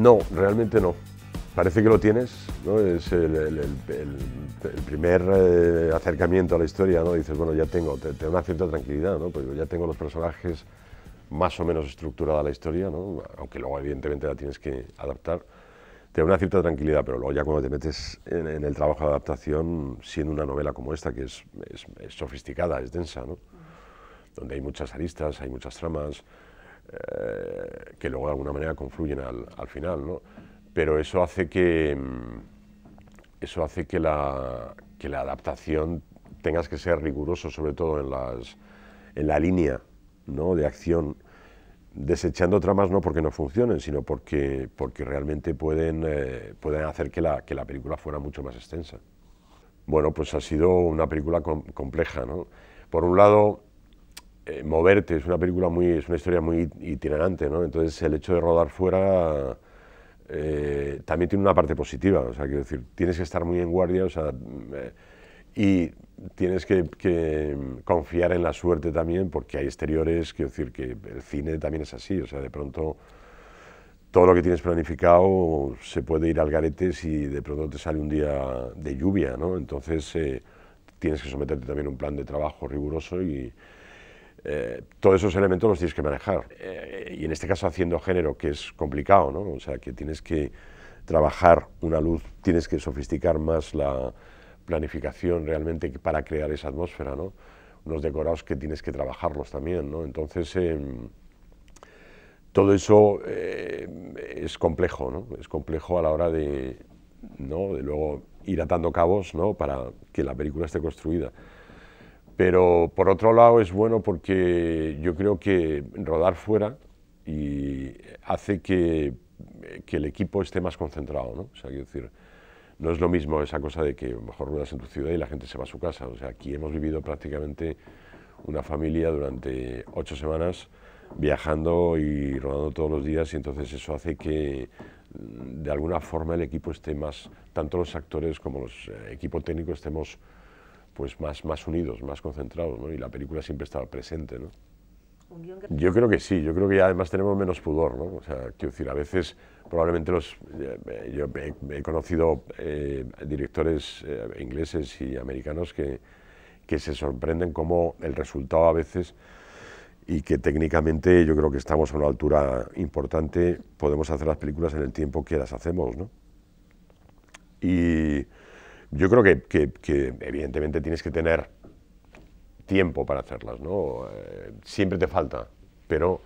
No, realmente no. Parece que lo tienes, ¿no? es el, primer eh, acercamiento a la historia, ¿no? dices, bueno, ya tengo, te, da una cierta tranquilidad, ¿no? pues ya tengo los personajes más o menos estructurada la historia, ¿no? aunque luego evidentemente la tienes que adaptar, te da una cierta tranquilidad, pero luego ya cuando te metes en, el trabajo de adaptación, siendo una novela como esta, que es, es sofisticada, es densa, ¿no? donde hay muchas aristas, hay muchas tramas, eh, que luego de alguna manera confluyen al, al final, ¿no? Pero eso hace que, mm, eso hace que la, que la adaptación tengas que ser riguroso, sobre todo en, las, en la línea ¿no? de acción, desechando tramas no porque no funcionen, sino porque, porque realmente pueden, eh, pueden hacer que la, que la película fuera mucho más extensa. Bueno, pues ha sido una película compleja. ¿no? Por un lado, eh, moverte, es una película muy, es una historia muy itinerante, ¿no? Entonces el hecho de rodar fuera eh, también tiene una parte positiva, o sea, quiero decir, tienes que estar muy en guardia, o sea, mm, eh, y tienes que, mm, confiar en la suerte también, porque hay exteriores, quiero decir, que el cine también es así, o sea, de pronto todo lo que tienes planificado se puede ir al garete si de pronto te sale un día de lluvia, ¿no? Entonces tienes que someterte también a un plan de trabajo riguroso y eh, todos esos elementos los tienes que manejar. Eh. y en este caso haciendo género, que es complicado, ¿no? O sea, que tienes que trabajar una luz, tienes que sofisticar más la planificación realmente para crear esa atmósfera, ¿no? Unos decorados que tienes que trabajarlos también, ¿no? Entonces, em, todo eso eh, es complejo, ¿no? Es complejo a la hora de, ¿no? de luego ir atando cabos, ¿no? Para que la película esté construida. Pero por otro lado es bueno porque yo creo que rodar fuera y hace que, que el equipo esté más concentrado, ¿no? O sea, quiero decir, no es lo mismo esa cosa de que mejor ruedas en tu ciudad y la gente se va a su casa. O sea, aquí hemos vivido prácticamente una familia durante ocho semanas viajando y rodando todos los días y entonces eso hace que mm, de alguna forma el equipo esté más, tanto los actores como los eh, equipo técnico estemos pues, más, más unidos, más concentrados, ¿no? y la película siempre estaba presente. ¿no? Yo creo que sí, yo creo que además tenemos menos pudor, ¿no? O sea, quiero decir, a veces probablemente los... Eh, yo he, conocido eh, directores eh, ingleses y americanos que, que se sorprenden como el resultado a veces y que técnicamente yo creo que estamos a una altura importante, podemos hacer las películas en el tiempo que las hacemos, ¿no? Y yo creo que, evidentemente tienes que tener tiempo para hacerlas, ¿no? Eh, siempre te falta, pero,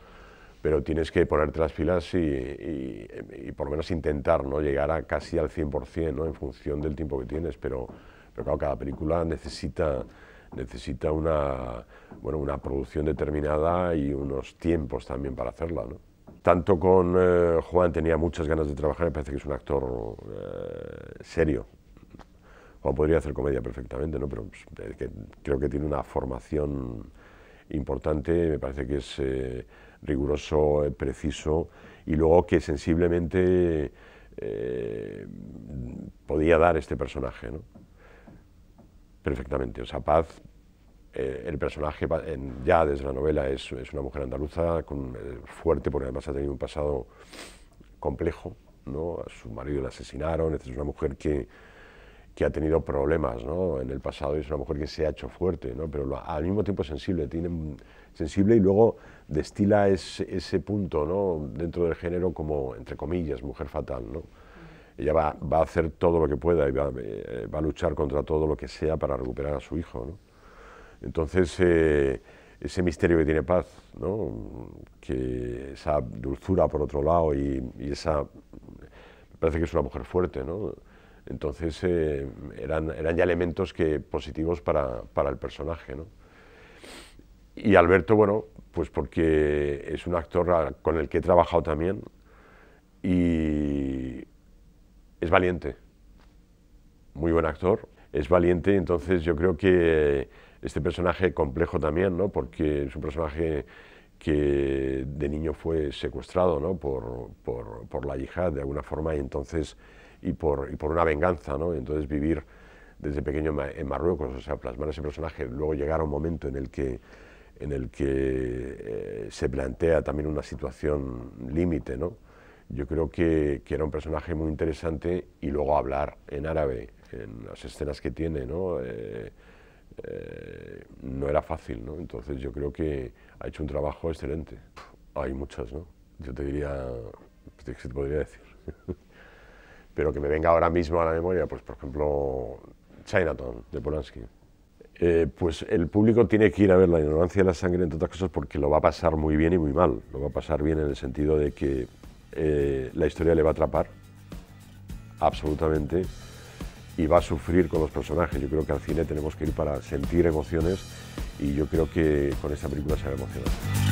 tienes que ponerte las pilas y, por lo menos intentar ¿no? llegar a casi al 100% ¿no? en función del tiempo que tienes, pero, claro, cada película necesita una, bueno, producción determinada y unos tiempos también para hacerla. Tanto con eh, Juan tenía muchas ganas de trabajar, me parece que es un actor eh, serio, Juan podría hacer comedia perfectamente, ¿no? pero creo que tiene una formación importante, me parece que es eh, riguroso, eh, preciso, y luego que sensiblemente eh, podía dar este personaje. ¿no? Perfectamente, o sea, Paz el personaje ya desde la novela es, es una mujer andaluza con, fuerte porque además ha tenido un pasado complejo, ¿no? a su marido le asesinaron, es una mujer que que ha tenido problemas ¿no? en el pasado y es una mujer que se ha hecho fuerte, ¿no? pero al mismo tiempo sensible, tiene, sensible y luego destila ese, ese punto ¿no? dentro del género como, entre comillas, mujer fatal. ¿no? Ella va, a hacer todo lo que pueda y eh, va, a luchar contra todo lo que sea para recuperar a su hijo. ¿no? Entonces, eh, ese misterio que tiene paz, ¿no? que esa dulzura por otro lado y, y esa... Me parece que es una mujer fuerte, ¿no? Entonces eh, eran, ya elementos que, positivos para, el personaje. ¿no? Y Alberto, bueno, pues porque es un actor con el que he trabajado también y es valiente, muy buen actor, es valiente, entonces yo creo que este personaje complejo también, ¿no? porque es un personaje que de niño fue secuestrado ¿no? por, por la yihad de alguna forma y entonces y por, una venganza, ¿no? Entonces vivir desde pequeño en Marruecos, o sea, plasmar ese personaje, luego llegar a un momento en el que, en el que eh, se plantea también una situación límite, ¿no? Yo creo que, era un personaje muy interesante y luego hablar en árabe, en las escenas que tiene, ¿no? Eh, eh, no era fácil, ¿no? Entonces yo creo que ha hecho un trabajo excelente. hay muchas, ¿no? Yo te diría, pues, ¿qué te podría decir? pero que me venga ahora mismo a la memoria, pues por ejemplo Chinatown de Polanski. Eh, pues el público tiene que ir a ver La ignorancia de la sangre, entre otras cosas, porque lo va a pasar muy bien y muy mal. Lo va a pasar bien en el sentido de que eh, la historia le va a atrapar absolutamente y va a sufrir con los personajes. Yo creo que al cine tenemos que ir para sentir emociones y yo creo que con esta película se va a emocionar.